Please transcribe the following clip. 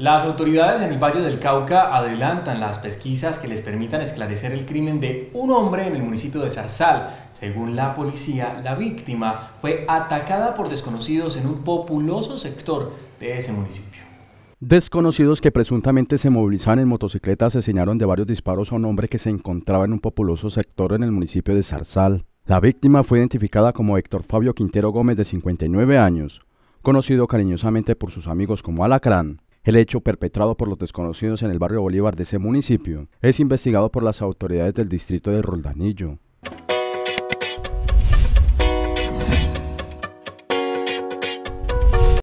Las autoridades en el Valle del Cauca adelantan las pesquisas que les permitan esclarecer el crimen de un hombre en el municipio de Zarzal. Según la policía, la víctima fue atacada por desconocidos en un populoso sector de ese municipio. Desconocidos que presuntamente se movilizaban en motocicleta asesinaron de varios disparos a un hombre que se encontraba en un populoso sector en el municipio de Zarzal. La víctima fue identificada como Héctor Fabio Quintero Gómez de 59 años, conocido cariñosamente por sus amigos como Alacrán. El hecho perpetrado por los desconocidos en el barrio Bolívar de ese municipio es investigado por las autoridades del distrito de Roldanillo.